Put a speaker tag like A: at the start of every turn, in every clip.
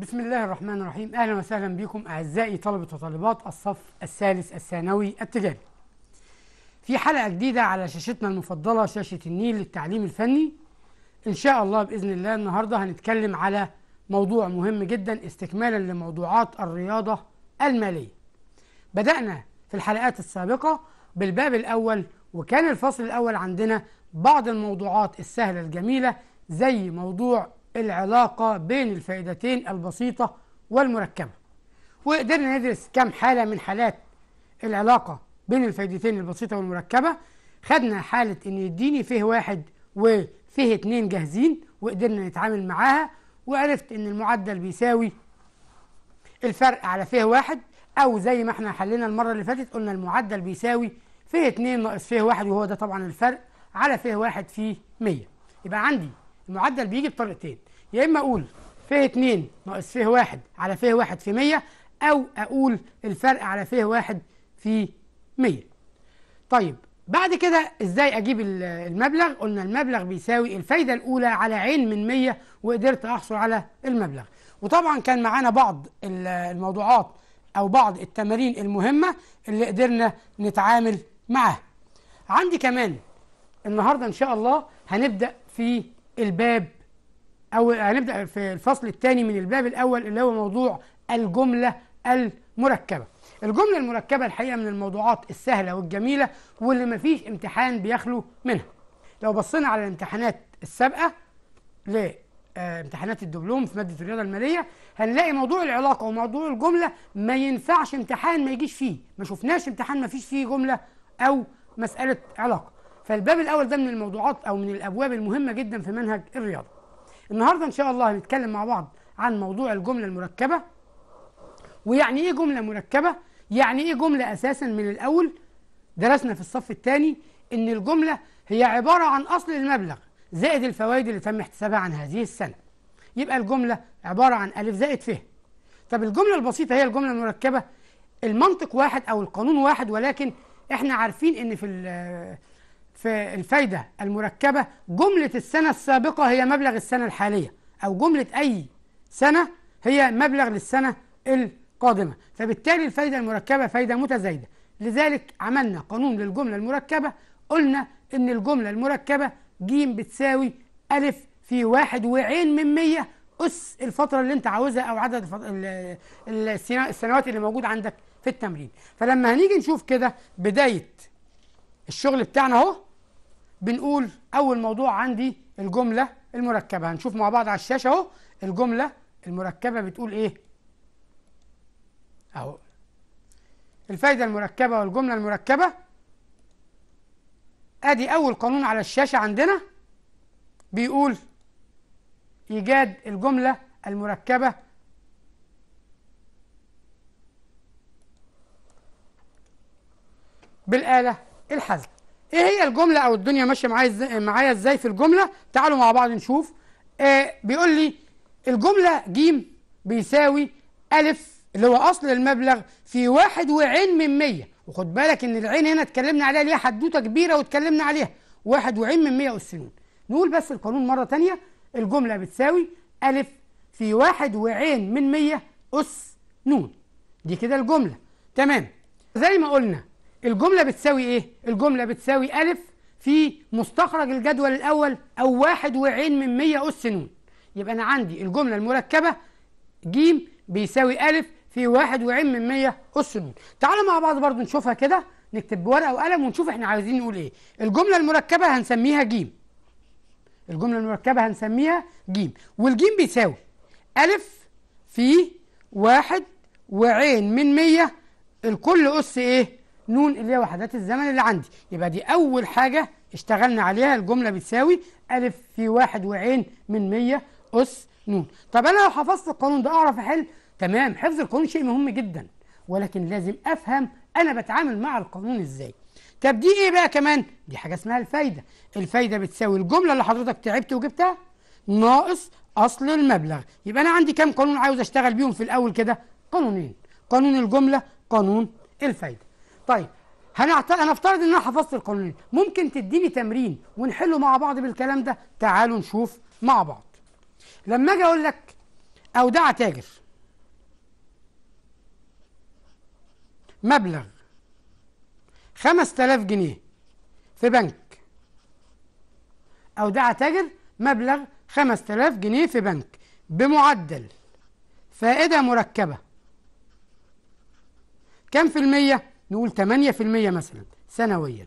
A: بسم الله الرحمن الرحيم أهلا وسهلا بكم أعزائي طلبة وطالبات الصف الثالث الثانوي التجاري في حلقة جديدة على شاشتنا المفضلة شاشة النيل للتعليم الفني إن شاء الله بإذن الله النهاردة هنتكلم على موضوع مهم جدا استكمالا لموضوعات الرياضة المالية بدأنا في الحلقات السابقة بالباب الأول وكان الفصل الأول عندنا بعض الموضوعات السهلة الجميلة زي موضوع العلاقة بين الفائدتين البسيطة والمركبة وقدرنا ندرس كم حالة من حالات العلاقة بين الفائدتين البسيطة والمركبة خدنا حالة إن يديني فيه واحد وفيه اتنين جاهزين وقدرنا نتعامل معاها وعرفت إن المعدل بيساوي الفرق على فيه واحد أو زي ما احنا حلينا المرة اللي فاتت قلنا المعدل بيساوي فيه اتنين ناقص فيه واحد وهو ده طبعا الفرق على فيه واحد في 100 يبقى عندي المعدل بيجي بطريقتين يا اما اقول ف 2 ناقص ف 1 على ف 1 في 100 او اقول الفرق على ف 1 في 100 طيب بعد كده ازاي اجيب المبلغ قلنا المبلغ بيساوي الفايده الاولى على عين من 100 وقدرت احصل على المبلغ وطبعا كان معانا بعض الموضوعات او بعض التمارين المهمه اللي قدرنا نتعامل معاها عندي كمان النهارده ان شاء الله هنبدا في الباب أو هنبدأ في الفصل الثاني من الباب الأول اللي هو موضوع الجملة المركبة الجملة المركبة الحقيقة من الموضوعات السهلة والجميلة واللي ما فيش امتحان بيخلو منها لو بصينا على الامتحانات السابقة لامتحانات آه، الدبلوم في مادة الرياضة المالية هنلاقي موضوع العلاقة وموضوع الجملة ما ينفعش امتحان ما يجيش فيه ما شفناش امتحان ما فيش فيه جملة أو مسألة علاقة فالباب الأول ده من الموضوعات أو من الأبواب المهمة جدا في منهج الرياضة النهاردة إن شاء الله هنتكلم مع بعض عن موضوع الجملة المركبة ويعني إيه جملة مركبة يعني إيه جملة أساسا من الأول درسنا في الصف الثاني إن الجملة هي عبارة عن أصل المبلغ زائد الفوائد اللي تم احتسابها عن هذه السنة يبقى الجملة عبارة عن ألف زائد ف طب الجملة البسيطة هي الجملة المركبة المنطق واحد أو القانون واحد ولكن احنا عارفين ان في في الفايدة المركبة جملة السنة السابقة هي مبلغ السنة الحالية أو جملة أي سنة هي مبلغ للسنة القادمة فبالتالي الفايدة المركبة فايدة متزايدة لذلك عملنا قانون للجملة المركبة قلنا إن الجملة المركبة ج بتساوي أ في واحد وعين من مية أس الفترة اللي أنت عاوزها أو عدد السنوات اللي موجود عندك في التمرين فلما هنيجي نشوف كده بداية الشغل بتاعنا اهو بنقول أول موضوع عندي الجملة المركبة هنشوف مع بعض على الشاشة أهو الجملة المركبة بتقول إيه أهو الفايدة المركبة والجملة المركبة أدي أول قانون على الشاشة عندنا بيقول إيجاد الجملة المركبة بالآلة الحذف ايه هي الجمله او الدنيا ماشيه معايا ازاي معايا ازاي في الجمله تعالوا مع بعض نشوف آه بيقول لي الجمله ج بيساوي الف اللي هو اصل المبلغ في واحد وعين من مية وخد بالك ان العين هنا اتكلمنا عليها ليها حدوته كبيره واتكلمنا عليها واحد وعين من مية ن نقول بس القانون مره تانية الجمله بتساوي الف في واحد وعين من مية اس نون دي كده الجمله تمام زي ما قلنا الجملة بتساوي إيه؟ الجملة بتساوي ألف في مستخرج الجدول الأول أو واحد وعين من مية أس نون يبقى أنا عندي الجملة المركبة ج بيساوي ألف في واحد وعين من مية أس نون تعالوا مع بعض برضو نشوفها كده نكتب بورقة وقلم ونشوف إحنا عايزين نقول إيه الجملة المركبة هنسميها جيم الجملة المركبة هنسميها جيم والجيم بيساوي ألف في واحد وعين من مية الكل أس إيه؟ نون اللي هي وحدات الزمن اللي عندي يبقى دي أول حاجة اشتغلنا عليها الجملة بتساوي ألف في واحد وعين من مية أس نون طب أنا لو حفظت القانون ده أعرف أحل تمام حفظ القانون شيء مهم جدا ولكن لازم أفهم أنا بتعامل مع القانون إزاي طب دي إيه بقى كمان دي حاجة اسمها الفايدة الفايدة بتساوي الجملة اللي حضرتك تعبت وجبتها ناقص أصل المبلغ يبقى أنا عندي كام قانون عاوز أشتغل بيهم في الأول كده قانونين قانون الجملة قانون الفايدة طيب هنعت... هنفترض ان انا حفظت القانونين ممكن تديني تمرين ونحله مع بعض بالكلام ده تعالوا نشوف مع بعض لما اجي اقول لك اودع تاجر مبلغ 5000 جنيه في بنك اودع تاجر مبلغ 5000 جنيه في بنك بمعدل فائدة مركبة كم في المية؟ نقول 8% مثلا سنويا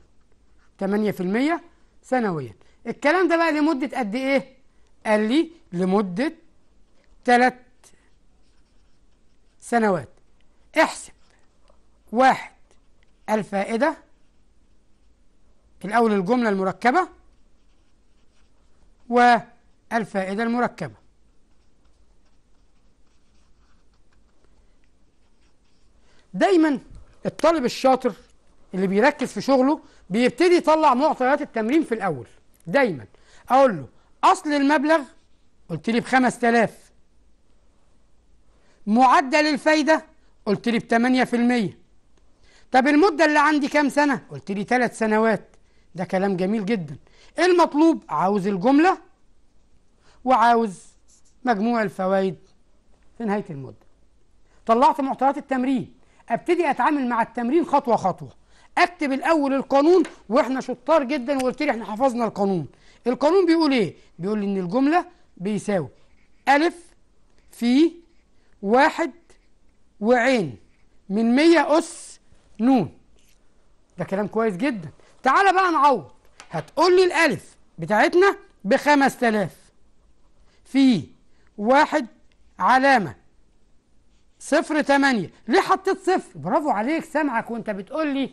A: 8% سنويا الكلام ده بقى لمدة قد إيه؟ قال لي لمدة ثلاث سنوات احسب واحد الفائدة الأول الجملة المركبة والفائدة المركبة دايماً الطالب الشاطر اللي بيركز في شغله بيبتدي يطلع معطيات التمرين في الاول دايما اقول له اصل المبلغ قلت لي ب 5000 معدل الفايده قلت لي ب 8% طب المده اللي عندي كام سنه قلت لي 3 سنوات ده كلام جميل جدا المطلوب عاوز الجمله وعاوز مجموع الفوائد في نهايه المده طلعت معطيات التمرين ابتدي اتعامل مع التمرين خطوه خطوه اكتب الاول القانون واحنا شطار جدا وقلت لي احنا حفظنا القانون القانون بيقول ايه بيقول لي ان الجمله بيساوي الف في واحد وعين من مية أس نون ده كلام كويس جدا تعالى بقى نعوض هتقول لي الألف بتاعتنا بخمس تلاف في واحد علامة صفر تمانية ليه حطيت صفر برافو عليك سامعك وانت بتقول لي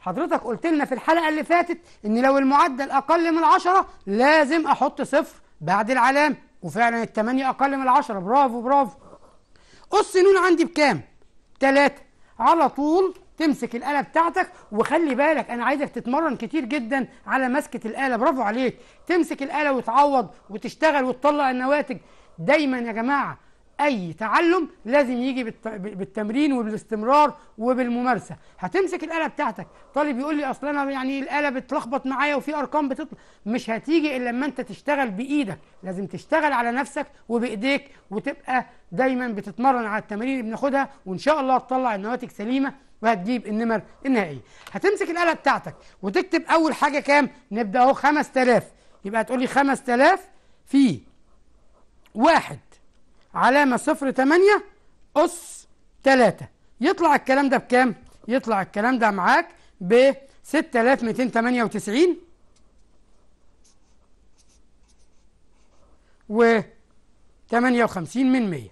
A: حضرتك قلت لنا في الحلقة اللي فاتت ان لو المعدل اقل من العشرة لازم احط صفر بعد العلامة وفعلا التمانية اقل من العشرة برافو برافو قص نون عندي بكام؟ تلاتة على طول تمسك الآلة بتاعتك وخلي بالك أنا عايزك تتمرن كتير جدا على مسكة الآلة برافو عليك تمسك الآلة وتعوض وتشتغل وتطلع النواتج دايما يا جماعة اي تعلم لازم يجي بالتمرين وبالاستمرار وبالممارسه هتمسك الاله بتاعتك طالب يقول لي اصل انا يعني الاله بتلخبط معايا وفي ارقام بتطلع مش هتيجي الا لما انت تشتغل بايدك لازم تشتغل على نفسك وبايديك وتبقى دايما بتتمرن على التمارين اللي بناخدها وان شاء الله تطلع النواتج سليمه وهتجيب النمر النهائيه هتمسك الاله بتاعتك وتكتب اول حاجه كام نبدا اهو 5000 يبقى هتقول لي 5000 في واحد علامة صفر تمانية أس تلاتة يطلع الكلام ده بكام؟ يطلع الكلام ده معاك ب 6298 و 58 من 100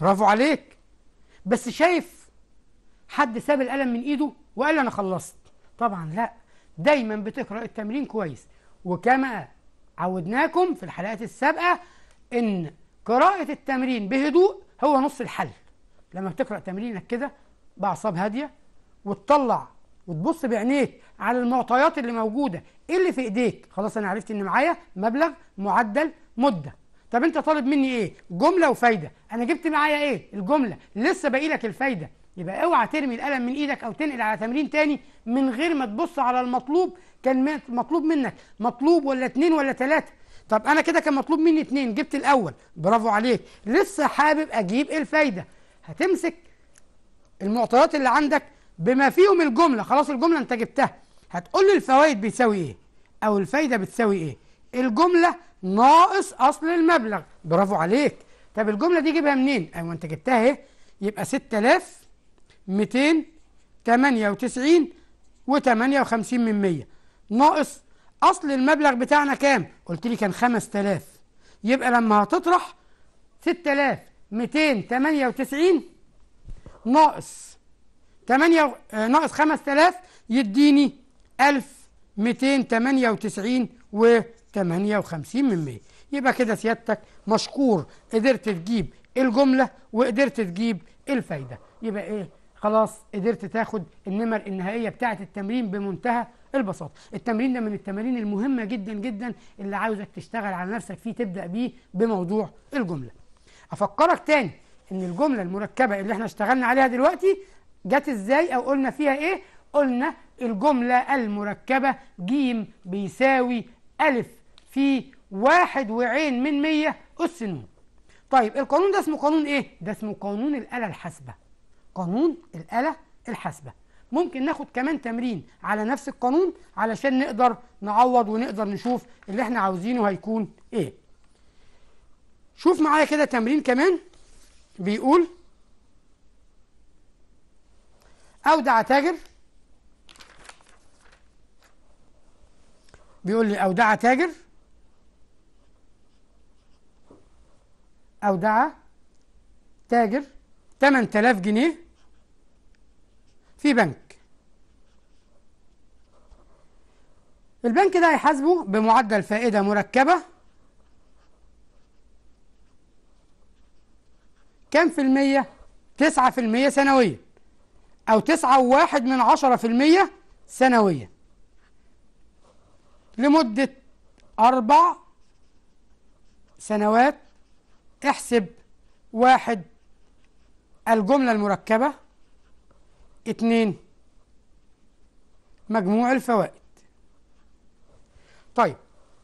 A: برافو عليك بس شايف حد ساب القلم من ايده وقال انا خلصت طبعا لا دايما بتقرا التمرين كويس وكما عودناكم في الحلقات السابقه إن قراءة التمرين بهدوء هو نص الحل لما بتقرأ تمرينك كده بأعصاب هادية وتطلع وتبص بعينيك على المعطيات اللي موجودة إيه اللي في إيديك خلاص أنا عرفت إن معايا مبلغ معدل مدة طب أنت طالب مني إيه جملة وفايدة أنا جبت معايا إيه الجملة لسه باقي لك الفايدة يبقى اوعى ترمي القلم من ايدك او تنقل على تمرين تاني من غير ما تبص على المطلوب كان مطلوب منك مطلوب ولا اتنين ولا تلاته طب انا كده كان مطلوب مني اتنين جبت الاول برافو عليك لسه حابب اجيب الفايده هتمسك المعطيات اللي عندك بما فيهم الجمله خلاص الجمله انت جبتها هتقول لي الفوائد بيساوي ايه او الفايده بتساوي ايه الجمله ناقص اصل المبلغ برافو عليك طب الجمله دي جيبها منين ايوه انت جبتها اهي يبقى 6298 و58 من 100 ناقص اصل المبلغ بتاعنا كام قلت لي كان 5000 يبقى لما هتطرح 6298 ناقص 8 آه، ناقص 5000 يديني 1298 و 58 من 100 يبقى كده سيادتك مشكور قدرت تجيب الجملة وقدرت تجيب الفايدة يبقى ايه خلاص قدرت تاخد النمر النهائية بتاعة التمرين بمنتهى البساطه التمرين ده من التمارين المهمه جدا جدا اللي عاوزك تشتغل على نفسك فيه تبدا بيه بموضوع الجمله افكرك تاني ان الجمله المركبه اللي احنا اشتغلنا عليها دلوقتي جت ازاي او قلنا فيها ايه قلنا الجمله المركبه ج بيساوي أ في واحد وعين من مية أس نون طيب القانون ده اسمه قانون ايه ده اسمه قانون الآلة الحاسبة قانون الآلة الحاسبة ممكن ناخد كمان تمرين على نفس القانون علشان نقدر نعوض ونقدر نشوف اللي احنا عاوزينه هيكون ايه شوف معايا كده تمرين كمان بيقول اودع تاجر بيقول لي اودع تاجر اودع تاجر 8000 جنيه في بنك البنك ده هيحاسبه بمعدل فائدة مركبة كام في المية؟ تسعة في المية سنويا أو تسعة وواحد من عشرة في المية سنويا لمدة أربع سنوات احسب واحد الجملة المركبة اتنين مجموع الفوائد طيب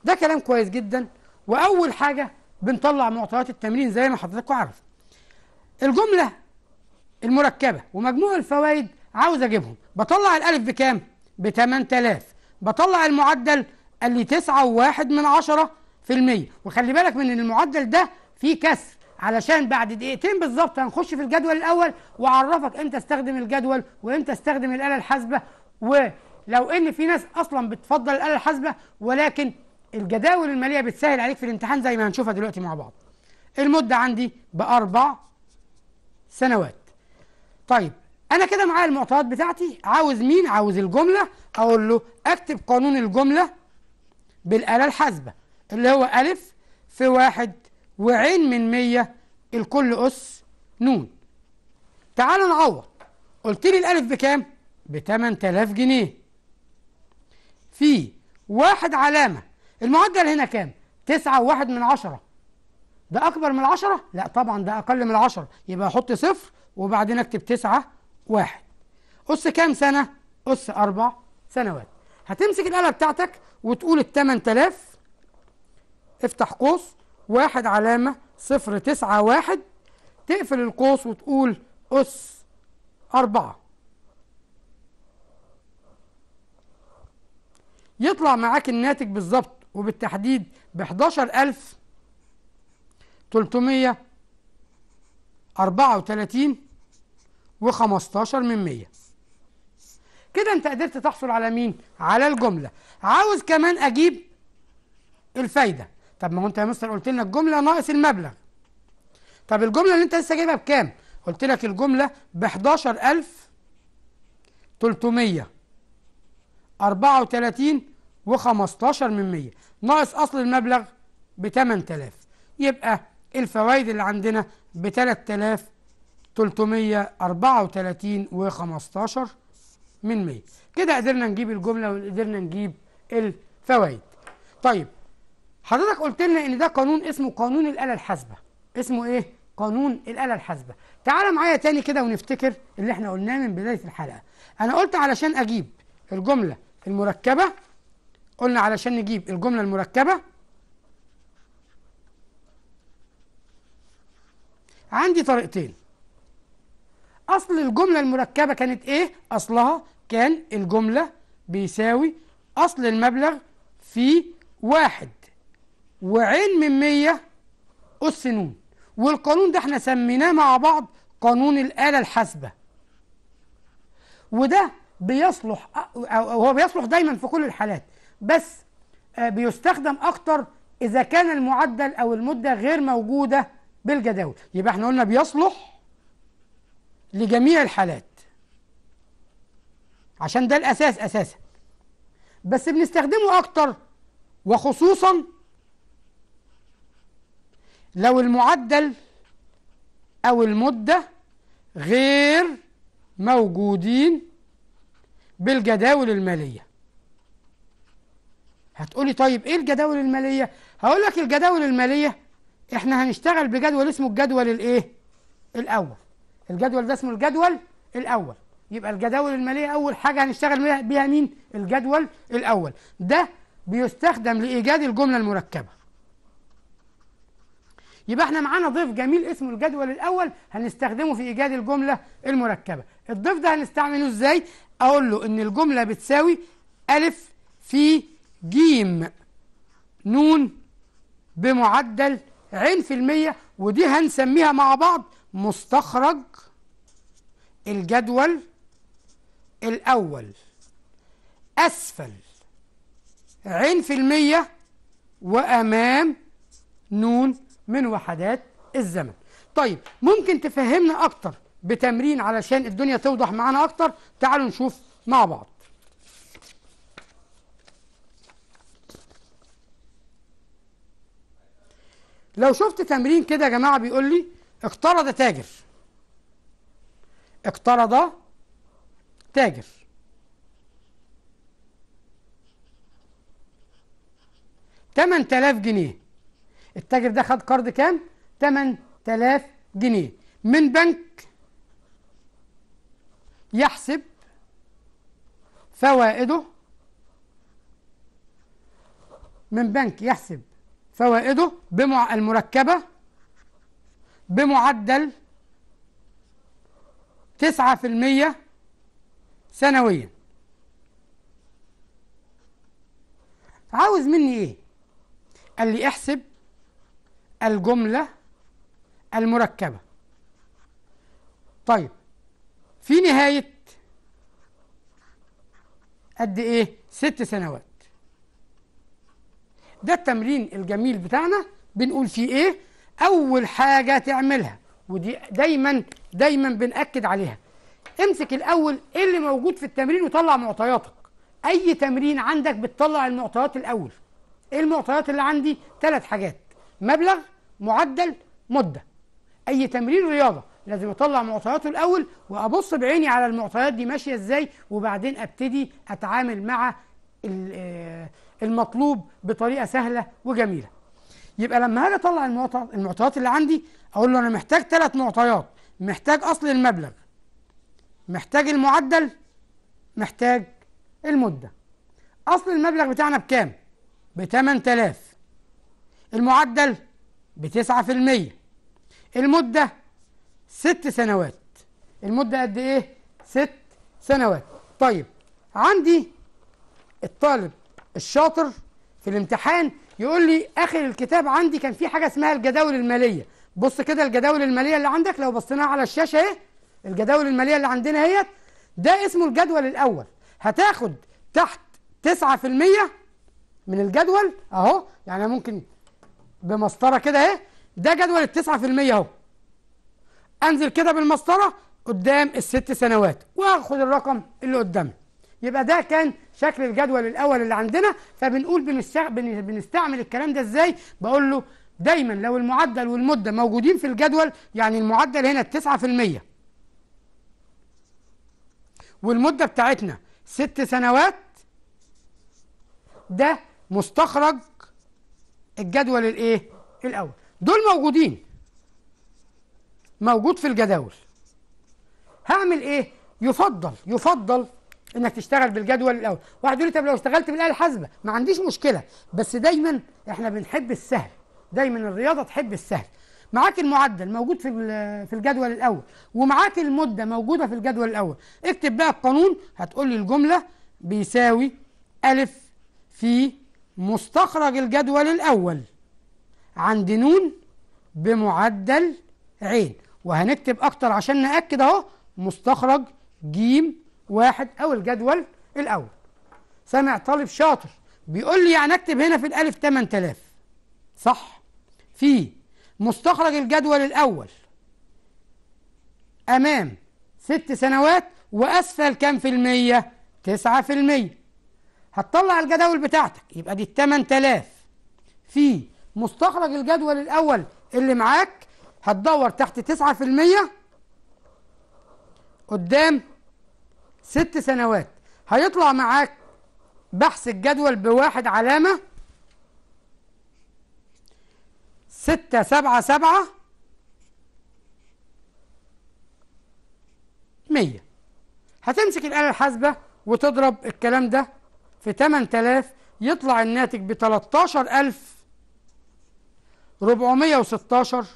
A: ده كلام كويس جدا وأول حاجة بنطلع معطيات التمرين زي ما حضرتكم عارف الجملة المركبة ومجموع الفوائد عاوز أجيبهم بطلع الألف بكام؟ ب 8000 بطلع المعدل اللي 9.1 من عشرة في المية وخلي بالك من ان المعدل ده فيه كسر علشان بعد دقيقتين بالظبط هنخش في الجدول الاول واعرفك امتى استخدم الجدول وامتى استخدم الاله الحاسبه ولو ان في ناس اصلا بتفضل الاله الحاسبه ولكن الجداول الماليه بتسهل عليك في الامتحان زي ما هنشوفها دلوقتي مع بعض المده عندي باربع سنوات طيب انا كده معايا المعطيات بتاعتي عاوز مين عاوز الجمله اقول له اكتب قانون الجمله بالاله الحاسبه اللي هو الف في واحد وعين من مية الكل أس نون تعالوا نعوض قلت لي الألف بكام؟ ب 8000 جنيه في واحد علامة المعدل هنا كام؟ تسعة وواحد من عشرة ده أكبر من العشرة؟ لا طبعا ده أقل من العشرة يبقى أحط صفر وبعدين أكتب تسعة واحد أس كام سنة؟ أس أربع سنوات هتمسك الآلة بتاعتك وتقول ال 8000 افتح قوس واحد علامة صفر تسعة واحد تقفل القوس وتقول أس أربعة يطلع معاك الناتج بالظبط وبالتحديد ب 11334 و15 من 100 كده انت قدرت تحصل على مين؟ على الجملة عاوز كمان أجيب الفايدة طب ما هو انت يا مستر قلت لنا الجمله ناقص المبلغ طب الجمله اللي انت لسه جايبها بكام قلت لك الجمله ب 11300 34 و15 من 100 ناقص اصل المبلغ ب 8000 يبقى الفوائد اللي عندنا ب 3334 و15 من 100 كده قدرنا نجيب الجمله وقدرنا نجيب الفوائد طيب حضرتك قلت لنا ان ده قانون اسمه قانون الآلة الحاسبة اسمه ايه قانون الآلة الحاسبة تعال معايا تاني كده ونفتكر اللي احنا قلناه من بداية الحلقة انا قلت علشان اجيب الجملة المركبة قلنا علشان نجيب الجملة المركبة عندي طريقتين اصل الجملة المركبة كانت ايه اصلها كان الجملة بيساوي اصل المبلغ في واحد وعين من مية أس نون والقانون ده احنا سميناه مع بعض قانون الآلة الحاسبة وده بيصلح هو بيصلح دايما في كل الحالات بس آه، بيستخدم أكتر إذا كان المعدل أو المدة غير موجودة بالجداول يبقى احنا قلنا بيصلح لجميع الحالات عشان ده الأساس أساسا بس بنستخدمه أكتر وخصوصا لو المعدل أو المدة غير موجودين بالجداول المالية هتقولي طيب إيه الجداول المالية؟ هقول لك الجداول المالية إحنا هنشتغل بجدول اسمه الجدول الإيه؟ الأول الجدول ده اسمه الجدول الأول يبقى الجداول المالية أول حاجة هنشتغل بيها مين؟ الجدول الأول ده بيستخدم لإيجاد الجملة المركبة يبقى احنا معانا ضيف جميل اسمه الجدول الاول هنستخدمه في ايجاد الجمله المركبه الضيف ده هنستعمله ازاي اقول له ان الجمله بتساوي الف في جيم نون بمعدل عين في المية ودي هنسميها مع بعض مستخرج الجدول الأول أسفل عين في المية وأمام نون من وحدات الزمن طيب ممكن تفهمنا أكتر بتمرين علشان الدنيا توضح معانا أكتر تعالوا نشوف مع بعض لو شفت تمرين كده يا جماعة بيقول لي اقترض تاجر اقترض تاجر تمن تلاف جنيه التاجر ده خد قرض كام 8000 جنيه من بنك يحسب فوائده من بنك يحسب فوائده بمع المركبة بمعدل 9% سنويا عاوز مني ايه؟ قال لي احسب الجملة المركبة طيب في نهاية قد إيه؟ ست سنوات ده التمرين الجميل بتاعنا بنقول فيه إيه؟ أول حاجة تعملها ودي دايما دايما بنأكد عليها امسك الأول إيه اللي موجود في التمرين وطلع معطياتك أي تمرين عندك بتطلع المعطيات الأول إيه المعطيات اللي عندي؟ ثلاث حاجات مبلغ معدل مده اي تمرين رياضه لازم اطلع معطياته الاول وابص بعيني على المعطيات دي ماشيه ازاي وبعدين ابتدي اتعامل مع آه، المطلوب بطريقه سهله وجميله يبقى لما هاجي اطلع المعطيات اللي عندي اقول له انا محتاج ثلاث معطيات محتاج اصل المبلغ محتاج المعدل محتاج المده اصل المبلغ بتاعنا بكام ب 8000 المعدل بتسعة في المية المدة ست سنوات المدة قد إيه؟ ست سنوات طيب عندي الطالب الشاطر في الامتحان يقول لي آخر الكتاب عندي كان في حاجة اسمها الجداول المالية بص كده الجداول المالية اللي عندك لو بصيناها على الشاشة إيه؟ الجداول المالية اللي عندنا اهيت ده اسمه الجدول الأول هتاخد تحت 9% من الجدول أهو يعني ممكن بمسطره كده اهي ده جدول التسعة في المية اهو انزل كده بالمسطره قدام الست سنوات واخد الرقم اللي قدامي يبقى ده كان شكل الجدول الاول اللي عندنا فبنقول بنستعمل الكلام ده ازاي بقول له دايما لو المعدل والمده موجودين في الجدول يعني المعدل هنا التسعة في المية والمده بتاعتنا ست سنوات ده مستخرج الجدول الايه الاول دول موجودين موجود في الجداول هعمل ايه يفضل يفضل انك تشتغل بالجدول الاول واحد يقول لي طب لو اشتغلت بالاله الحاسبه ما عنديش مشكله بس دايما احنا بنحب السهل دايما الرياضه تحب السهل معاك المعدل موجود في في الجدول الاول ومعاك المده موجوده في الجدول الاول اكتب بقى القانون هتقول لي الجمله بيساوي الف في مستخرج الجدول الأول عند نون بمعدل عين وهنكتب أكتر عشان نأكد أهو مستخرج جيم واحد أو الجدول الأول سامع طالب شاطر بيقول لي يعني أكتب هنا في الألف 8000 صح في مستخرج الجدول الأول أمام ست سنوات وأسفل كام في المية؟ تسعة في المية هتطلع الجداول بتاعتك يبقى دي ال 8000 في مستخرج الجدول الأول اللي معاك هتدور تحت 9% قدام ست سنوات هيطلع معاك بحث الجدول بواحد علامة ستة سبعة سبعة مية هتمسك الآلة الحاسبة وتضرب الكلام ده في 8000 يطلع الناتج ب 13416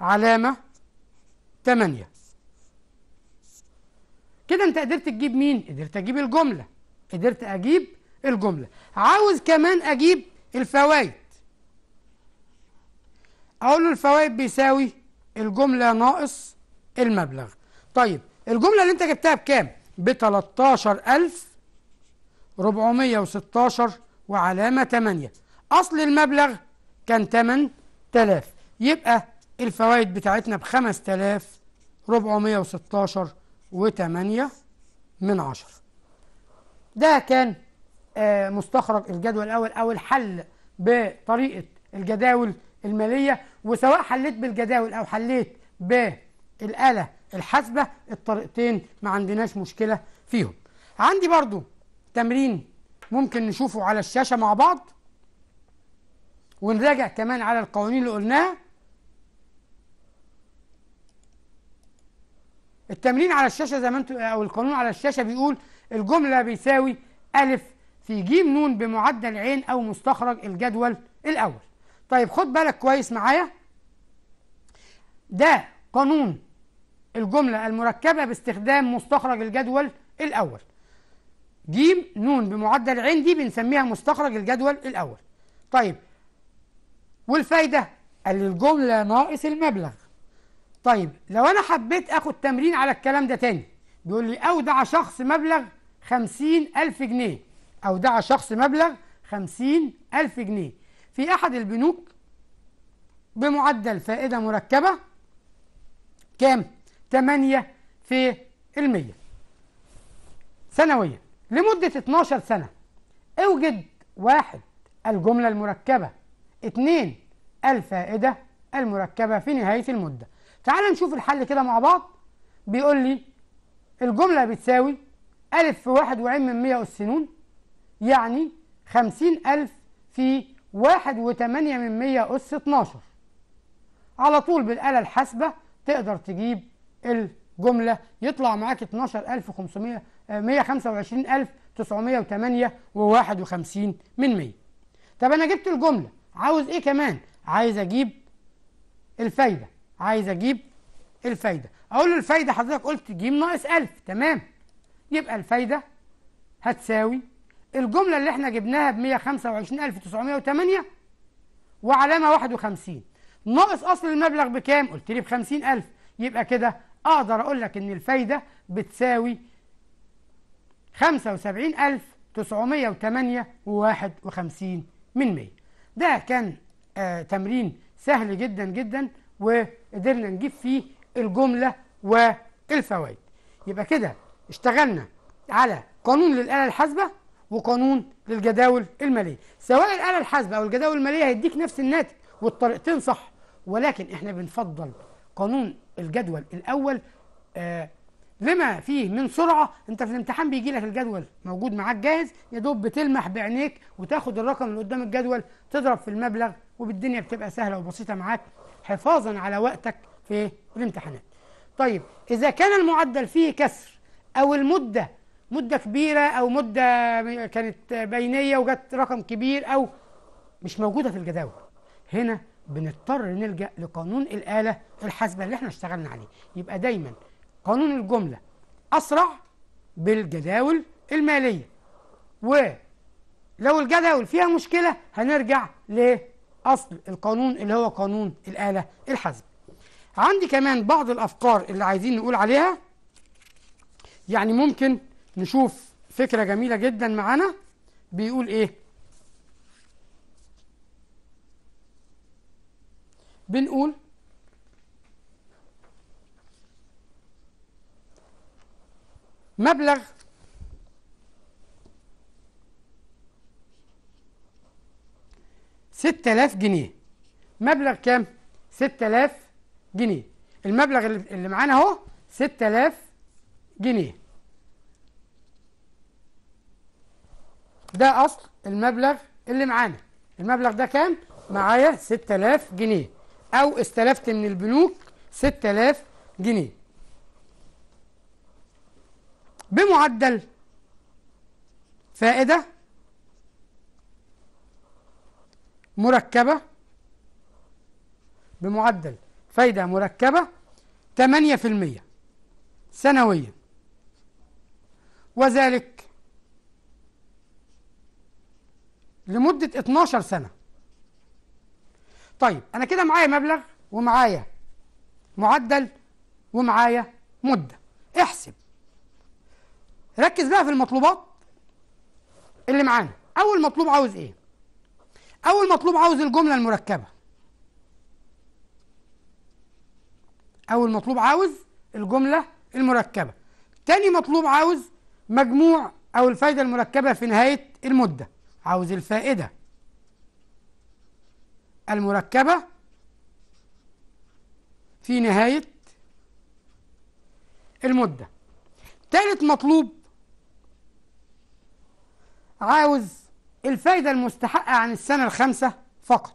A: علامة 8 كده انت قدرت تجيب مين؟ قدرت اجيب الجملة قدرت اجيب الجملة عاوز كمان اجيب الفوائد اقول له الفوائد بيساوي الجملة ناقص المبلغ طيب الجملة اللي انت جبتها بكام؟ ب 13000 416 وعلامة 8 أصل المبلغ كان 8000 يبقى الفوائد بتاعتنا ب 5416 و8 من 10 ده كان آه، مستخرج الجدول الأول أو الحل بطريقة الجداول المالية وسواء حليت بالجداول أو حليت بالآلة الحاسبة الطريقتين ما عندناش مشكلة فيهم عندي برضو تمرين ممكن نشوفه على الشاشة مع بعض ونراجع كمان على القوانين اللي قلناها التمرين على الشاشة زي ما انتم او القانون على الشاشة بيقول الجملة بيساوي ألف في ج ن بمعدل عين أو مستخرج الجدول الأول طيب خد بالك كويس معايا ده قانون الجملة المركبة باستخدام مستخرج الجدول الأول ج ن بمعدل ع دي بنسميها مستخرج الجدول الأول طيب والفايدة قال الجملة ناقص المبلغ طيب لو أنا حبيت أخد تمرين على الكلام ده تاني بيقول لي أودع شخص مبلغ خمسين ألف جنيه أودع شخص مبلغ خمسين ألف جنيه في أحد البنوك بمعدل فائدة مركبة كام؟ 8 في المية سنويا لمدة 12 سنة اوجد واحد الجملة المركبة اتنين الفائدة المركبة في نهاية المدة تعال نشوف الحل كده مع بعض بيقول لي الجملة بتساوي ألف في واحد وعين من مية أس ن يعني خمسين ألف في واحد وتمانية من مية أس اتناشر على طول بالآلة الحاسبة تقدر تجيب الجملة يطلع معاك اتناشر ألف خمسمية 125951 من 100 طب انا جبت الجمله عاوز ايه كمان عايز اجيب الفايده عايز اجيب الفايده اقول له الفايده حضرتك قلت ج ناقص 1000 تمام يبقى الفايده هتساوي الجمله اللي احنا جبناها ب 125908 وعلامه 51 ناقص اصل المبلغ بكام قلت لي ب 50000 يبقى كده اقدر اقول لك ان الفايده بتساوي 75958 من 100 ده كان آه تمرين سهل جدا جدا وقدرنا نجيب فيه الجملة والفوائد يبقى كده اشتغلنا على قانون للآلة الحاسبة وقانون للجداول المالية سواء الآلة الحاسبة أو الجداول المالية هيديك نفس الناتج والطريقتين صح ولكن احنا بنفضل قانون الجدول الأول آه لما فيه من سرعه انت في الامتحان بيجي لك الجدول موجود معاك جاهز يا دوب بتلمح بعينيك وتاخد الرقم اللي قدام الجدول تضرب في المبلغ وبالدنيا بتبقى سهله وبسيطه معاك حفاظا على وقتك في الامتحانات. طيب اذا كان المعدل فيه كسر او المده مده كبيره او مده كانت بينيه وجت رقم كبير او مش موجوده في الجداول هنا بنضطر نلجا لقانون الاله الحاسبه اللي احنا اشتغلنا عليه يبقى دايما قانون الجملة أسرع بالجداول المالية ولو الجداول فيها مشكلة هنرجع لأصل القانون اللي هو قانون الآلة الحزم عندي كمان بعض الأفكار اللي عايزين نقول عليها يعني ممكن نشوف فكرة جميلة جدا معانا بيقول إيه بنقول مبلغ ستة آلاف جنيه مبلغ كام؟ ستة آلاف جنيه المبلغ اللي معانا اهو ستة آلاف جنيه ده أصل المبلغ اللي معانا المبلغ ده كام؟ معايا ستة آلاف جنيه أو استلفت من البنوك ستة آلاف جنيه بمعدل فائدة مركبة بمعدل فايدة مركبة 8% سنويا وذلك لمدة 12 سنة طيب أنا كده معايا مبلغ ومعايا معدل ومعايا مدة احسب ركز بقى في المطلوبات اللي معانا اول مطلوب عاوز ايه اول مطلوب عاوز الجمله المركبه اول مطلوب عاوز الجمله المركبه تاني مطلوب عاوز مجموع او الفائده المركبه في نهايه المده عاوز الفائده المركبه في نهايه المده تالت مطلوب عاوز الفايدة المستحقة عن السنة الخامسة فقط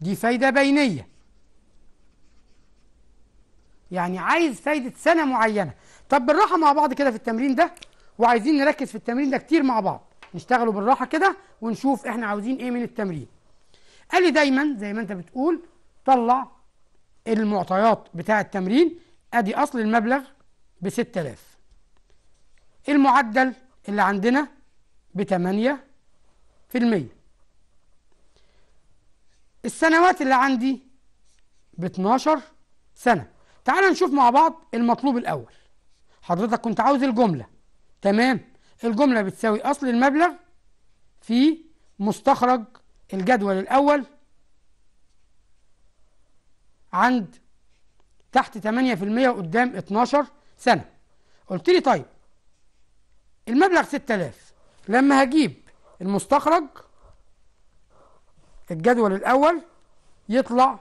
A: دي فايدة بينية يعني عايز فايدة سنة معينة طب بالراحة مع بعض كده في التمرين ده وعايزين نركز في التمرين ده كتير مع بعض نشتغلوا بالراحة كده ونشوف احنا عاوزين ايه من التمرين قال لي دايما زي ما انت بتقول طلع المعطيات بتاع التمرين أدي أصل المبلغ ب 6000 المعدل اللي عندنا ب في المية السنوات اللي عندي ب 12 سنة تعال نشوف مع بعض المطلوب الأول حضرتك كنت عاوز الجملة تمام الجملة بتساوي أصل المبلغ في مستخرج الجدول الأول عند تحت 8% قدام 12 سنة قلت لي طيب المبلغ 6000 لما هجيب المستخرج الجدول الأول يطلع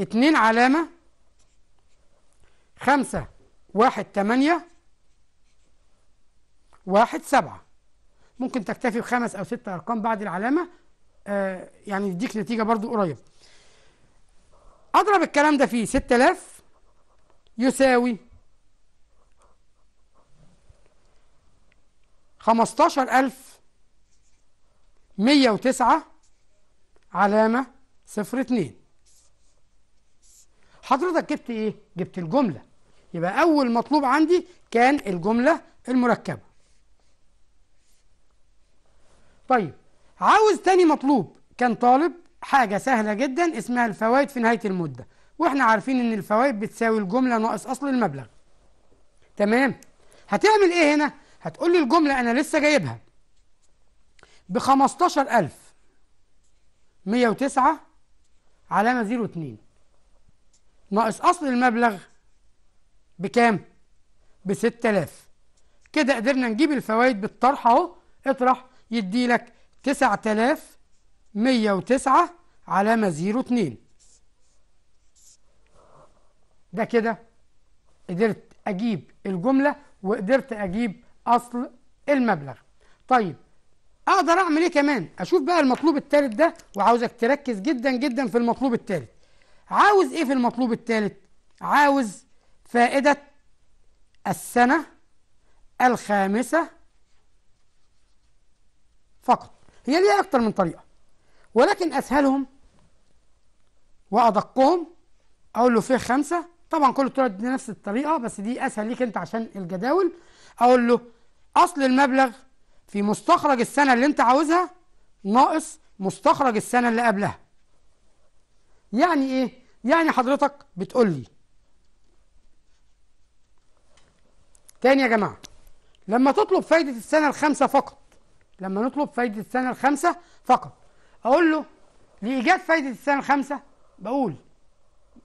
A: 2 علامة 5 1 8 1 7 ممكن تكتفي بخمس أو ست أرقام بعد العلامة آه يعني يديك نتيجة برضو قريبة أضرب الكلام ده فيه 6000 يساوي 15109 علامة صفر اتنين حضرتك جبت ايه؟ جبت الجملة يبقى أول مطلوب عندي كان الجملة المركبة طيب عاوز تاني مطلوب كان طالب حاجة سهلة جدا اسمها الفوائد في نهاية المدة واحنا عارفين ان الفوائد بتساوي الجملة ناقص اصل المبلغ تمام هتعمل ايه هنا هتقول لي الجملة انا لسه جايبها ب 15000 109 علامة 02 ناقص اصل المبلغ بكام ب 6000 كده قدرنا نجيب الفوائد بالطرح اهو اطرح يدي لك 9000 109 علامة زيرو اتنين ده كده قدرت أجيب الجملة وقدرت أجيب أصل المبلغ طيب أقدر أعمل إيه كمان أشوف بقى المطلوب التالت ده وعاوزك تركز جدا جدا في المطلوب التالت عاوز إيه في المطلوب التالت عاوز فائدة السنة الخامسة فقط هي ليها أكتر من طريقة ولكن أسهلهم وأدقهم أقول له فيه خمسة طبعا كل الطرق دي نفس الطريقة بس دي أسهل ليك أنت عشان الجداول أقول له أصل المبلغ في مستخرج السنة اللي أنت عاوزها ناقص مستخرج السنة اللي قبلها يعني إيه؟ يعني حضرتك بتقول لي تاني يا جماعة لما تطلب فايدة السنة الخامسة فقط لما نطلب فايدة السنة الخامسة فقط أقول له لإيجاد فايدة السنة الخامسة بقول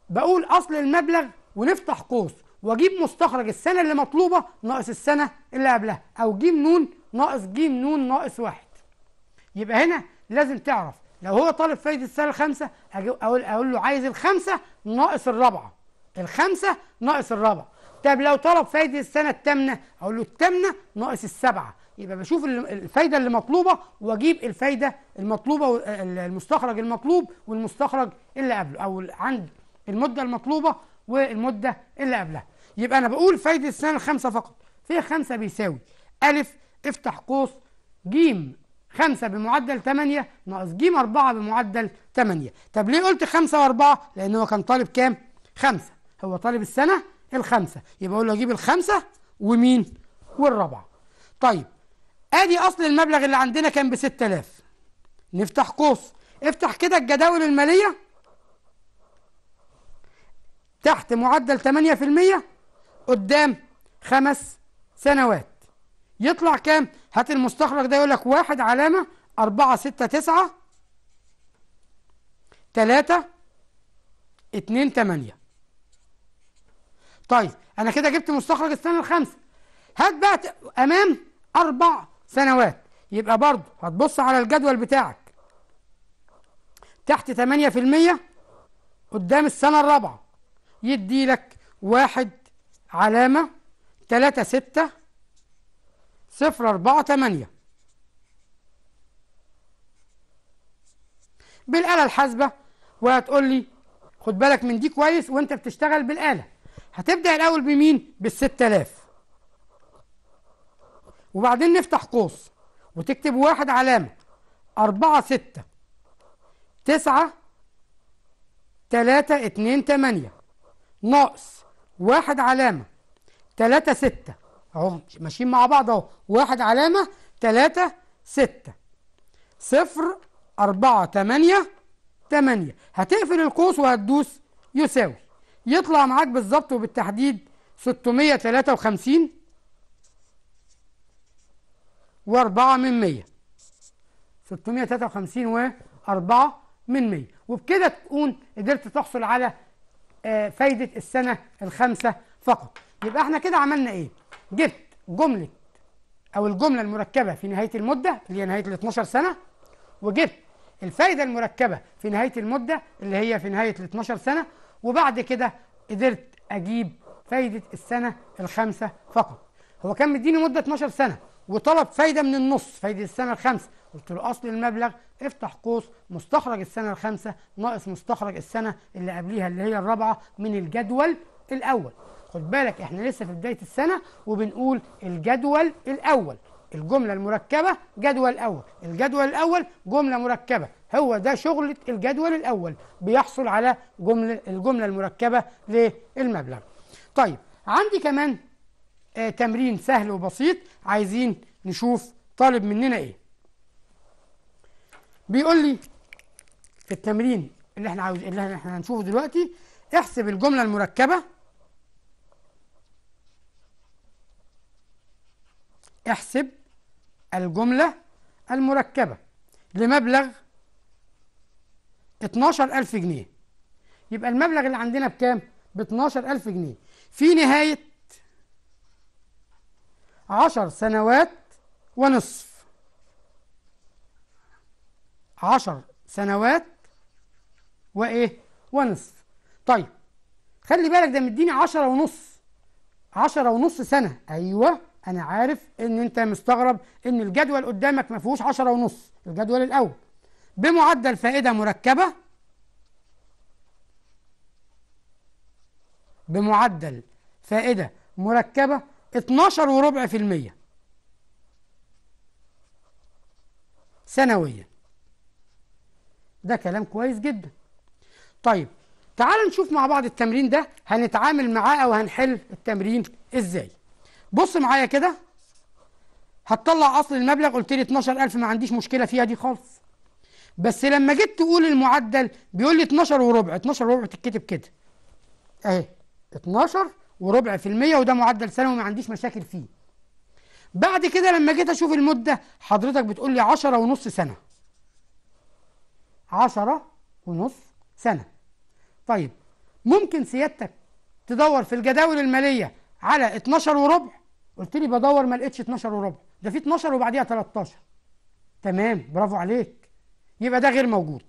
A: بقول أصل المبلغ ونفتح قوس وأجيب مستخرج السنة اللي مطلوبة ناقص السنة اللي قبلها أو ج ن ناقص ج ن ناقص واحد يبقى هنا لازم تعرف لو هو طالب فايدة السنة الخامسة أقول, أقول له عايز الخمسه ناقص الرابعة الخمسه ناقص الرابعة طب لو طلب فايدة السنة الثامنة أقول له الثامنة ناقص السبعة يبقى بشوف الفايده اللي مطلوبه واجيب الفايده المطلوبه المستخرج المطلوب والمستخرج اللي قبله او عند المده المطلوبه والمده اللي قبلها يبقى انا بقول فايده السنه الخامسه فقط فيها خمسه بيساوي الف افتح قوس ج 5 بمعدل 8 ناقص ج 4 بمعدل 8 طب ليه قلت 5 و4 لان هو كان طالب كام خمسه هو طالب السنه الخمسه يبقى اقول له اجيب الخمسه ومين والرابعه طيب ادي اصل المبلغ اللي عندنا كان ب 6000 نفتح قوس افتح كده الجداول الماليه تحت معدل 8% قدام خمس سنوات يطلع كام؟ هات المستخرج ده يقول لك 1 علامه 4 6 9 3 2 8 طيب انا كده جبت مستخرج السنه الخامسه هات بقى امام اربع سنوات يبقى برضه هتبص على الجدول بتاعك تحت 8% قدام السنة الرابعة يدي لك واحد علامة تلاتة ستة صفر أربعة تمانية بالآلة الحاسبة وهتقول لي خد بالك من دي كويس وانت بتشتغل بالآلة هتبدأ الأول بمين؟ بالستة آلاف وبعدين نفتح قوس وتكتب واحد علامة أربعة ستة تسعة تلاتة اتنين تمانية ناقص واحد علامة تلاتة ستة أهو ماشيين مع بعض أهو واحد علامة تلاتة ستة صفر أربعة تمانية تمانية هتقفل القوس وهتدوس يساوي يطلع معاك بالظبط وبالتحديد 653 وأربعة من مية ستمية تلاتة وخمسين وأربعة من مية وبكده تكون قدرت تحصل على آه، فايدة السنة الخامسة فقط يبقى احنا كده عملنا ايه جبت جملة او الجملة المركبة في نهاية المدة اللي هي نهاية ال 12 سنة وجبت الفايدة المركبة في نهاية المدة اللي هي في نهاية ال 12 سنة وبعد كده قدرت اجيب فايدة السنة الخامسة فقط هو كان مديني مدة 12 سنة وطلب فايدة من النص فايدة السنة الخامسة قلت له أصل المبلغ افتح قوس مستخرج السنة الخامسة ناقص مستخرج السنة اللي قبليها اللي هي الرابعة من الجدول الأول خد بالك احنا لسه في بداية السنة وبنقول الجدول الأول الجملة المركبة جدول أول الجدول الأول جملة مركبة هو ده شغلة الجدول الأول بيحصل على جملة الجملة المركبة للمبلغ طيب عندي كمان آه، تمرين سهل وبسيط عايزين نشوف طالب مننا ايه بيقول لي في التمرين اللي احنا عاوز اللي احنا هنشوفه دلوقتي احسب الجمله المركبه احسب الجمله المركبه لمبلغ 12000 جنيه يبقى المبلغ اللي عندنا بكام ب 12000 جنيه في نهايه عشر سنوات ونصف عشر سنوات وإيه ونصف طيب خلي بالك ده مديني عشرة ونص عشرة ونص سنة أيوة أنا عارف إن أنت مستغرب إن الجدول قدامك ما فيهوش عشرة ونص الجدول الأول بمعدل فائدة مركبة بمعدل فائدة مركبة 12 وربع في المية سنويا ده كلام كويس جدا طيب تعال نشوف مع بعض التمرين ده هنتعامل معاه او هنحل التمرين ازاي بص معايا كده هتطلع اصل المبلغ قلت لي 12000 ما عنديش مشكله فيها دي خالص بس لما جيت تقول المعدل بيقول لي 12 وربع 12 وربع تتكتب كده اهي 12 وربع في المية وده معدل سنوي ما عنديش مشاكل فيه بعد كده لما جيت اشوف المدة حضرتك بتقول لي عشرة ونص سنة عشرة ونص سنة طيب ممكن سيادتك تدور في الجداول المالية على 12 وربع قلت لي بدور ما لقيتش 12 وربع ده في 12 وبعديها 13 تمام برافو عليك يبقى ده غير موجود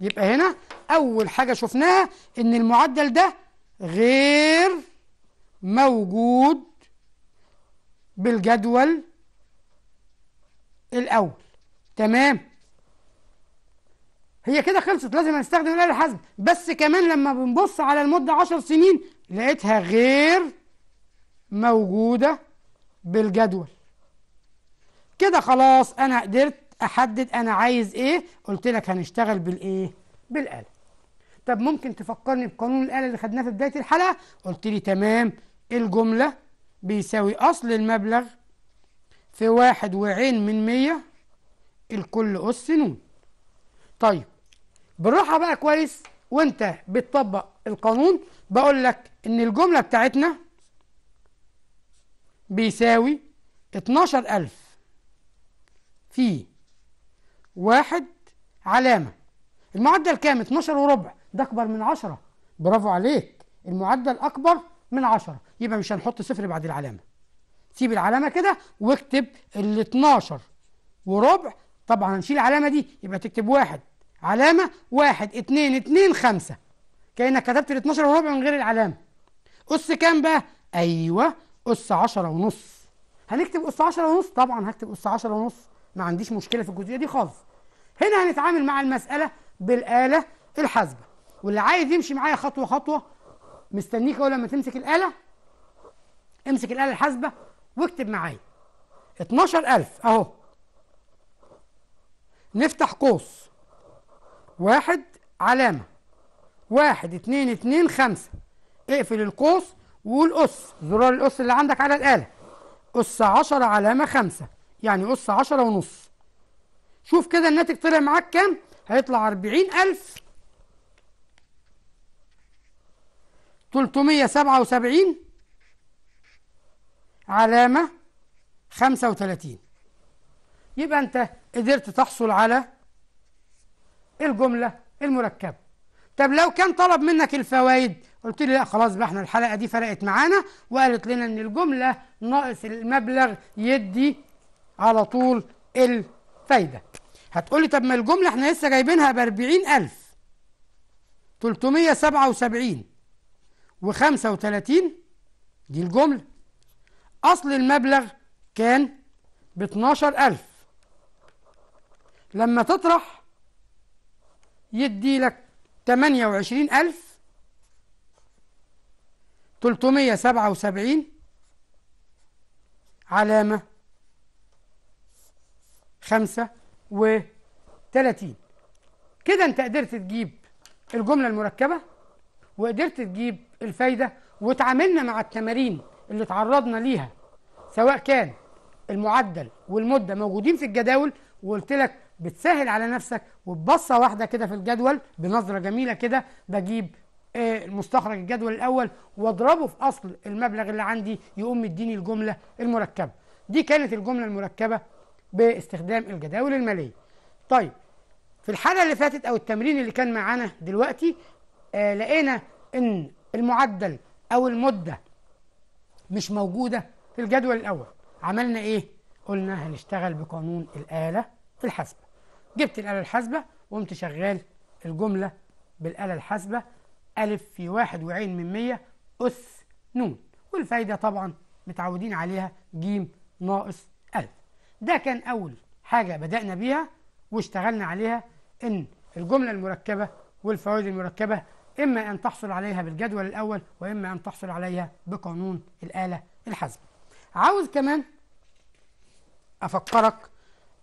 A: يبقى هنا اول حاجه شفناها ان المعدل ده غير موجود بالجدول الأول تمام هي كده خلصت لازم هنستخدم الآلة الحاسبة بس كمان لما بنبص على المدة عشر سنين لقيتها غير موجودة بالجدول كده خلاص أنا قدرت أحدد أنا عايز إيه قلت لك هنشتغل بالإيه بالآلة طب ممكن تفكرني بقانون الآلة اللي خدناه في بداية الحلقة قلت لي تمام الجملة بيساوي أصل المبلغ في واحد وعين من مية الكل أس نون طيب بالراحة بقى كويس وانت بتطبق القانون بقول لك ان الجملة بتاعتنا بيساوي 12000 في واحد علامة المعدل كام 12 وربع ده أكبر من 10 برافو عليك المعدل أكبر من 10 يبقى مش هنحط صفر بعد العلامة سيب العلامة كده واكتب ال 12 وربع طبعا هنشيل العلامة دي يبقى تكتب واحد علامة واحد اتنين اتنين خمسة كأنك كتبت ال 12 وربع من غير العلامة قص كام بقى؟ أيوه قص 10 ونص هنكتب قص 10 ونص طبعا هكتب قص 10 ونص ما عنديش مشكلة في الجزئية دي خالص هنا هنتعامل مع المسألة بالآلة الحاسبة واللي عايز يمشي معايا خطوه خطوه مستنيك اول لما تمسك الاله امسك الاله الحاسبه واكتب معايا 12000 اهو نفتح قوس واحد علامه واحد اتنين اتنين خمسه اقفل القوس وقول اس زرار الاس اللي عندك على الاله اس عشرة علامه خمسة يعني اس عشرة ونص شوف كده الناتج طلع معاك كام هيطلع أربعين ألف 377 علامة 35 يبقى أنت قدرت تحصل على الجملة المركبة طب لو كان طلب منك الفوائد قلت لي لا خلاص بقى احنا الحلقة دي فرقت معانا وقالت لنا إن الجملة ناقص المبلغ يدي على طول الفايدة هتقول لي طب ما الجملة احنا لسه جايبينها ب 40000 377 وخمسة وتلاتين دي الجملة أصل المبلغ كان باتناشر ألف لما تطرح يدي لك تمانية وعشرين ألف تلتمية سبعة وسبعين علامة خمسة وتلاتين كده أنت قدرت تجيب الجملة المركبة وقدرت تجيب الفايدة وتعاملنا مع التمارين اللي تعرضنا ليها سواء كان المعدل والمدة موجودين في الجداول وقلت لك بتسهل على نفسك وتبصة واحدة كده في الجدول بنظرة جميلة كده بجيب آه، مستخرج الجدول الأول وأضربه في أصل المبلغ اللي عندي يقوم مديني الجملة المركبة دي كانت الجملة المركبة باستخدام الجداول المالية طيب في الحلقة اللي فاتت أو التمرين اللي كان معانا دلوقتي آه لقينا إن المعدل أو المدة مش موجودة في الجدول الأول عملنا إيه؟ قلنا هنشتغل بقانون الآلة الحاسبة جبت الآلة الحاسبة وقمت شغال الجملة بالآلة الحاسبة ألف في واحد وعين من مية أس نون والفايدة طبعا متعودين عليها جيم ناقص ألف ده كان أول حاجة بدأنا بيها واشتغلنا عليها إن الجملة المركبة والفوائد المركبة إما أن تحصل عليها بالجدول الأول وإما أن تحصل عليها بقانون الآلة الحزم عاوز كمان أفكرك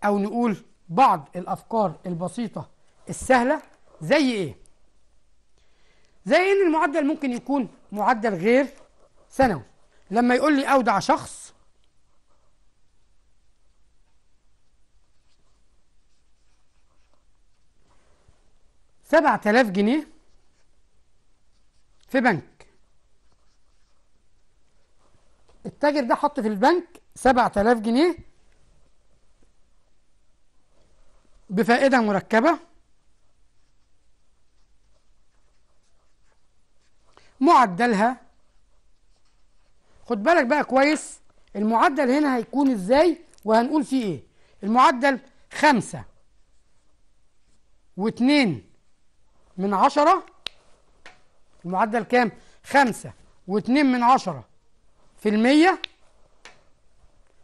A: أو نقول بعض الأفكار البسيطة السهلة زي إيه؟ زي إن المعدل ممكن يكون معدل غير سنوي لما يقول لي أودع شخص سبعة آلاف جنيه في بنك التاجر ده حط في البنك 7000 جنيه بفائدة مركبة معدلها خد بالك بقى كويس المعدل هنا هيكون ازاي وهنقول فيه ايه المعدل خمسة واتنين من عشرة المعدل كام؟ خمسة واتنين من عشرة في المية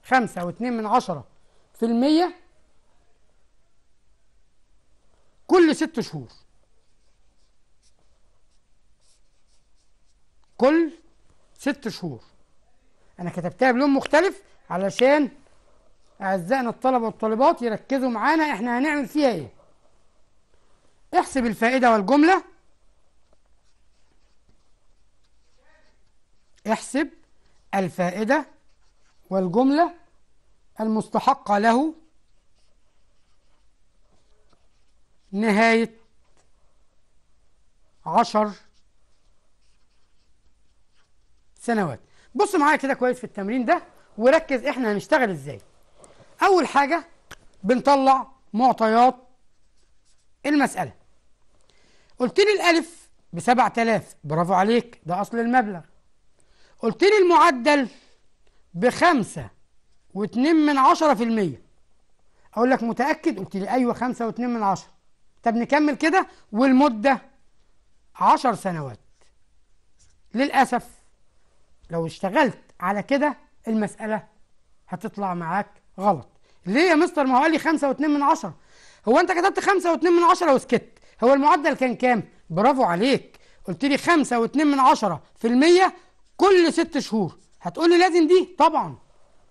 A: خمسة واتنين من عشرة في المية كل ست شهور كل ست شهور أنا كتبتها بلون مختلف علشان أعزائنا الطلبة والطالبات يركزوا معانا إحنا هنعمل فيها إيه احسب الفائدة والجملة احسب الفائدة والجملة المستحقة له نهاية عشر سنوات بص معايا كده كويس في التمرين ده وركز احنا هنشتغل ازاي اول حاجة بنطلع معطيات المسألة قلت لي الألف بسبعة آلاف برافو عليك ده أصل المبلغ قلت لي المعدل بخمسة واتنين من عشرة في المية أقول لك متأكد قلت لي أيوة خمسة واتنين من عشرة طب نكمل كده والمدة عشر سنوات للأسف لو اشتغلت على كده المسألة هتطلع معاك غلط ليه يا مستر ما هو قال لي خمسة واتنين من عشرة هو أنت كتبت خمسة واتنين من عشرة وسكت هو المعدل كان كام برافو عليك قلت لي خمسة واتنين من عشرة في المية كل ست شهور هتقول لي لازم دي طبعا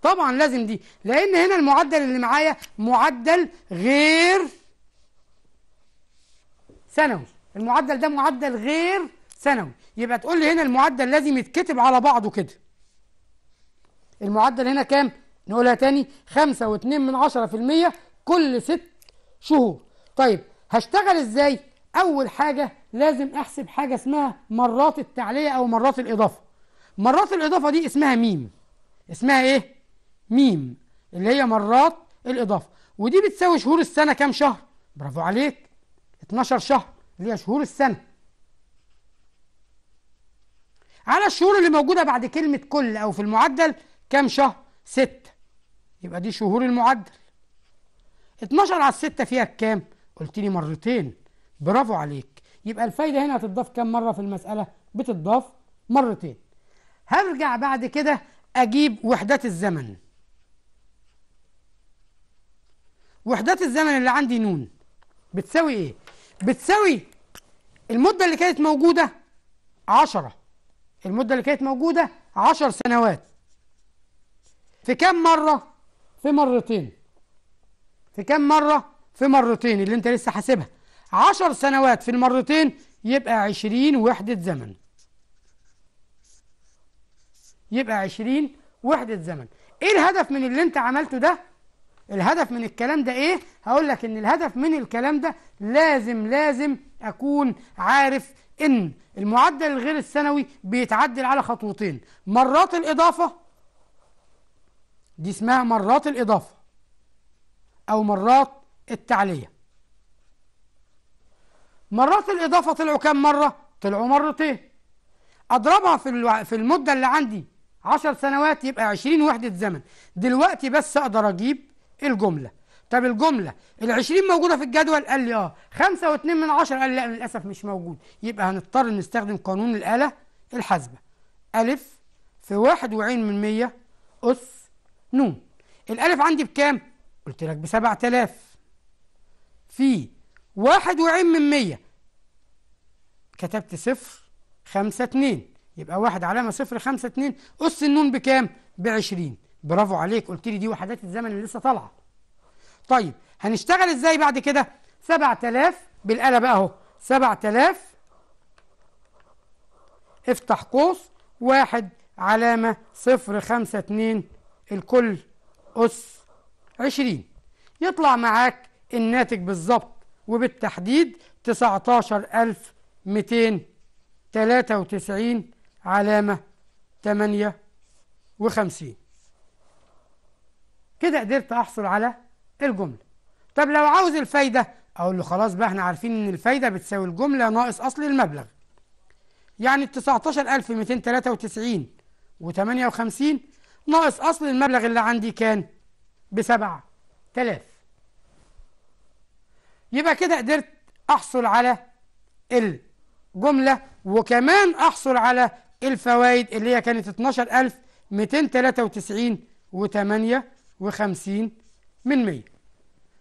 A: طبعا لازم دي لان هنا المعدل اللي معايا معدل غير سنوي المعدل ده معدل غير سنوي يبقى تقول لي هنا المعدل لازم يتكتب على بعضه كده المعدل هنا كام نقولها تاني خمسة واتنين من عشرة في المية كل ست شهور طيب هشتغل ازاي اول حاجة لازم احسب حاجة اسمها مرات التعلية او مرات الاضافة مرات الإضافة دي اسمها ميم اسمها إيه؟ ميم اللي هي مرات الإضافة ودي بتساوي شهور السنة كام شهر؟ برافو عليك 12 شهر اللي هي شهور السنة على الشهور اللي موجودة بعد كلمة كل أو في المعدل كام شهر؟ ستة يبقى دي شهور المعدل 12 على الستة فيها كام؟ قلت لي مرتين برافو عليك يبقى الفايدة هنا هتتضاف كام مرة في المسألة؟ بتتضاف مرتين هرجع بعد كده أجيب وحدات الزمن وحدات الزمن اللي عندي نون بتساوي إيه؟ بتساوي المدة اللي كانت موجودة عشرة المدة اللي كانت موجودة عشر سنوات في كم مرة؟ في مرتين في كم مرة؟ في مرتين اللي أنت لسه حاسبها عشر سنوات في المرتين يبقى عشرين وحدة زمن يبقى 20 وحدة زمن ايه الهدف من اللي انت عملته ده الهدف من الكلام ده ايه هقول لك ان الهدف من الكلام ده لازم لازم اكون عارف ان المعدل الغير السنوي بيتعدل على خطوتين مرات الاضافه دي اسمها مرات الاضافه او مرات التعليه مرات الاضافه طلعوا كام مره طلعوا مرتين اضربها في في المده اللي عندي 10 سنوات يبقى 20 وحدة زمن دلوقتي بس أقدر أجيب الجملة طب الجملة ال 20 موجودة في الجدول قال لي اه 5 و2 من 10 قال لي لا للأسف مش موجود يبقى هنضطر نستخدم قانون الآلة الحاسبة ألف في واحد وعين من 100 أس نون الألف عندي بكام؟ قلت لك ب 7000 في واحد وعين من 100 كتبت صفر خمسة اتنين يبقى واحد علامة صفر خمسة اتنين أس النون بكام؟ بعشرين برافو عليك قلت لي دي وحدات الزمن اللي لسه طالعة طيب هنشتغل ازاي بعد كده؟ سبعة تلاف بالآلة بقى أهو سبعة تلاف افتح قوس واحد علامة صفر خمسة اتنين الكل أس عشرين يطلع معاك الناتج بالظبط وبالتحديد تسعتاشر ألف ميتين تلاتة وتسعين علامة تمانية وخمسين كده قدرت أحصل على الجملة طب لو عاوز الفايدة أقول له خلاص بقى احنا عارفين إن الفايدة بتساوي الجملة ناقص أصل المبلغ يعني ال 19293 و 58 ناقص أصل المبلغ اللي عندي كان ب 7000 يبقى كده قدرت أحصل على الجملة وكمان أحصل على الفوائد اللي هي كانت 12293 و8 من 100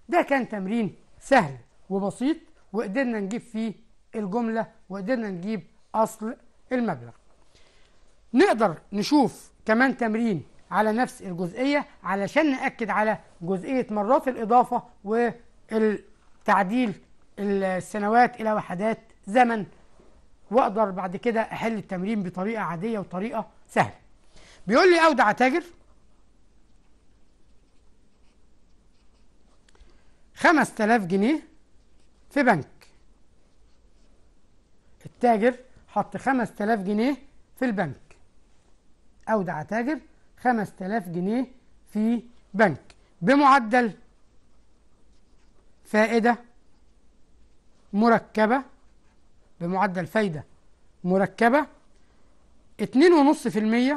A: ده كان تمرين سهل وبسيط وقدرنا نجيب فيه الجملة وقدرنا نجيب أصل المبلغ نقدر نشوف كمان تمرين على نفس الجزئية علشان نأكد على جزئية مرات الإضافة والتعديل السنوات إلى وحدات زمن واقدر بعد كده احل التمرين بطريقه عاديه وطريقه سهله بيقول لي اودع تاجر خمس تلاف جنيه في بنك التاجر حط خمس تلاف جنيه في البنك أودع تاجر خمس تلاف جنيه في بنك بمعدل فائدة مركبة بمعدل فايدة مركبة 2.5%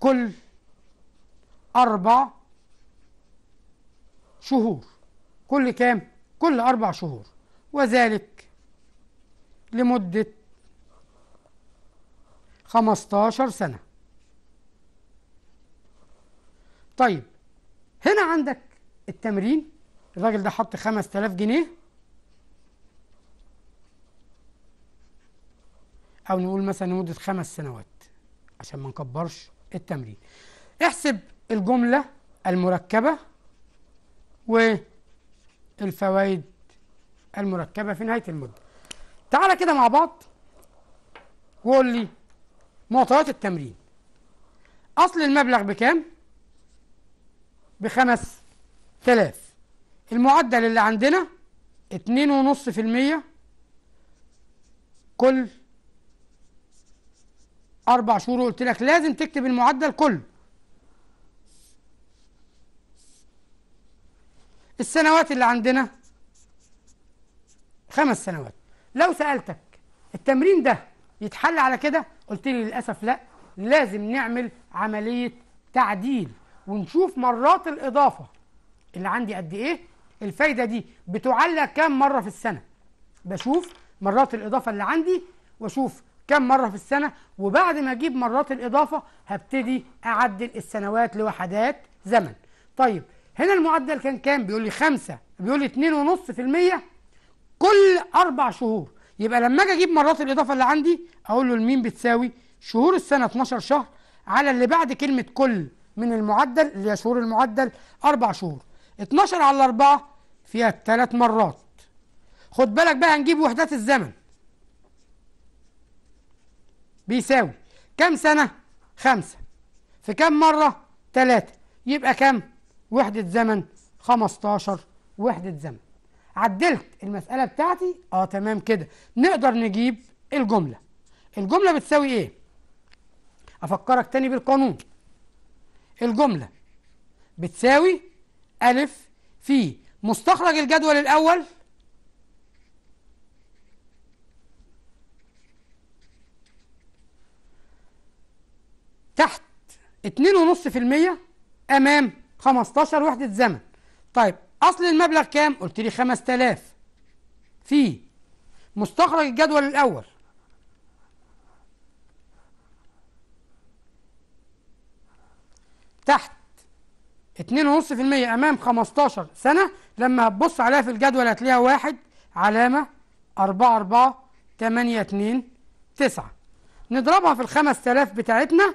A: كل أربع شهور كل كام؟ كل أربع شهور وذلك لمدة 15 سنة طيب هنا عندك التمرين الراجل ده حط 5000 جنيه او نقول مثلا لمده خمس سنوات عشان ما نكبرش التمرين احسب الجمله المركبه والفوائد المركبه في نهايه المده تعالى كده مع بعض وقول لي معطيات التمرين اصل المبلغ بكام بخمس تلاف المعدل اللي عندنا اتنين ونص في المية كل أربع شهور وقلت لك لازم تكتب المعدل كله السنوات اللي عندنا خمس سنوات لو سألتك التمرين ده يتحل على كده قلت لي للأسف لا لازم نعمل عملية تعديل ونشوف مرات الإضافة اللي عندي قد إيه الفايدة دي بتعلق كام مرة في السنة بشوف مرات الإضافة اللي عندي وأشوف كم مرة في السنة وبعد ما أجيب مرات الإضافة هبتدي أعدل السنوات لوحدات زمن طيب هنا المعدل كان كام بيقول لي خمسة بيقول لي اتنين ونص في المية كل أربع شهور يبقى لما أجي أجيب مرات الإضافة اللي عندي أقول له لمين بتساوي شهور السنة 12 شهر على اللي بعد كلمة كل من المعدل اللي هي شهور المعدل أربع شهور 12 على 4 فيها ثلاث مرات خد بالك بقى هنجيب وحدات الزمن بيساوي كام سنة؟ خمسة في كام مرة؟ تلاتة يبقى كام؟ وحدة زمن 15 وحدة زمن عدلت المسألة بتاعتي اه تمام كده نقدر نجيب الجملة الجملة بتساوي ايه؟ أفكرك تاني بالقانون الجملة بتساوي ألف في مستخرج الجدول الأول تحت 2.5% امام 15 وحده زمن طيب اصل المبلغ كام قلت لي 5000 في مستخرج الجدول الاول تحت 2.5% امام 15 سنه لما هتبص عليها في الجدول هتلاقيها واحد علامه 4 4 8 2 9 نضربها في ال 5000 بتاعتنا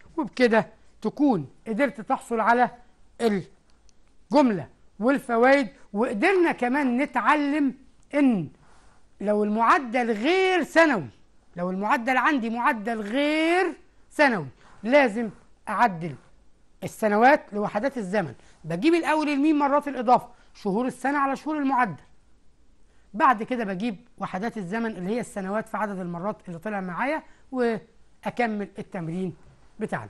A: وبكده تكون قدرت تحصل على الجملة والفوائد وقدرنا كمان نتعلم إن لو المعدل غير سنوي لو المعدل عندي معدل غير سنوي لازم أعدل السنوات لوحدات الزمن بجيب الأول الميم مرات الإضافة شهور السنة على شهور المعدل بعد كده بجيب وحدات الزمن اللي هي السنوات في عدد المرات اللي طلع معايا وأكمل التمرين بتاعنا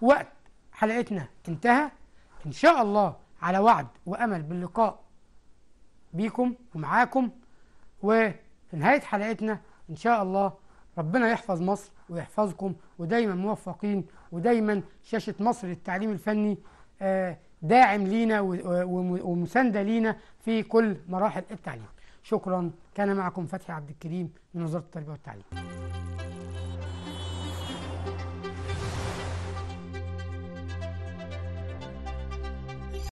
A: وقت حلقتنا انتهى إن شاء الله على وعد وأمل باللقاء بيكم ومعاكم وفي نهاية حلقتنا إن شاء الله ربنا يحفظ مصر ويحفظكم ودايما موفقين ودايما شاشة مصر للتعليم الفني آه، داعم لينا ومساندة لينا في كل مراحل التعليم شكرا كان معكم فتحي عبد الكريم من وزارة التربية والتعليم